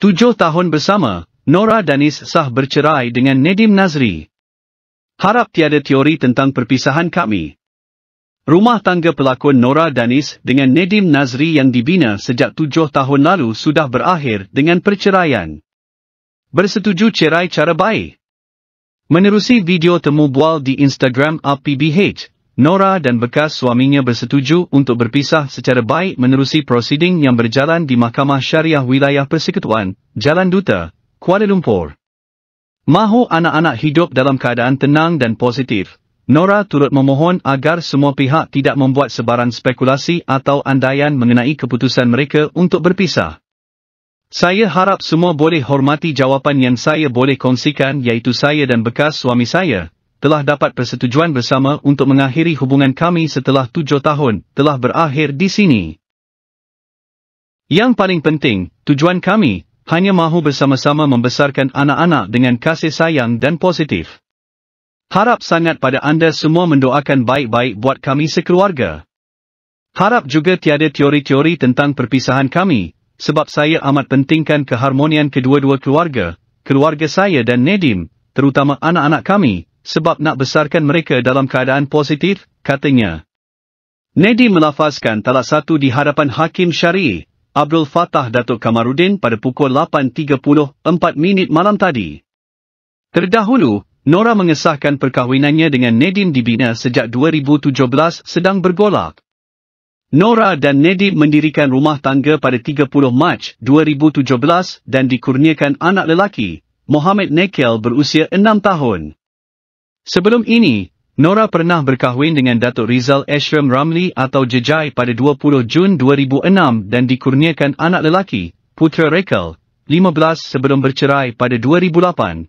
Tujuh tahun bersama, Nora Danis sah bercerai dengan Nedim Nazri. Harap tiada teori tentang perpisahan kami. Rumah tangga pelakon Nora Danis dengan Nedim Nazri yang dibina sejak tujuh tahun lalu sudah berakhir dengan perceraian. Bersetuju cerai cara baik. Menerusi video temu bual di Instagram RPBH, Nora dan bekas suaminya bersetuju untuk berpisah secara baik menerusi prosiding yang berjalan di Mahkamah Syariah Wilayah Persekutuan, Jalan Duta, Kuala Lumpur. Mahu anak-anak hidup dalam keadaan tenang dan positif, Nora turut memohon agar semua pihak tidak membuat sebarang spekulasi atau andaian mengenai keputusan mereka untuk berpisah. Saya harap semua boleh hormati jawapan yang saya boleh kongsikan iaitu saya dan bekas suami saya, telah dapat persetujuan bersama untuk mengakhiri hubungan kami setelah tujuh tahun, telah berakhir di sini. Yang paling penting, tujuan kami, hanya mahu bersama-sama membesarkan anak-anak dengan kasih sayang dan positif. Harap sangat pada anda semua mendoakan baik-baik buat kami sekeluarga. Harap juga tiada teori-teori tentang perpisahan kami, sebab saya amat pentingkan keharmonian kedua-dua keluarga, keluarga saya dan Nedim, terutama anak-anak kami, sebab nak besarkan mereka dalam keadaan positif, katanya. Nedi melafazkan talak satu di hadapan Hakim Syari, Abdul Fatah Datuk Kamarudin pada pukul 8.34 minit malam tadi. Terdahulu, Nora mengesahkan perkahwinannya dengan Nedim dibina sejak 2017 sedang bergolak. Nora dan Nedim mendirikan rumah tangga pada 30 Mac 2017 dan dikurniakan anak lelaki, Mohamed Nekel berusia 6 tahun. Sebelum ini, Nora pernah berkahwin dengan Datuk Rizal Ashram Ramli atau Jejai pada 20 Jun 2006 dan dikurniakan anak lelaki, Putra Rekal, 15 sebelum bercerai pada 2008.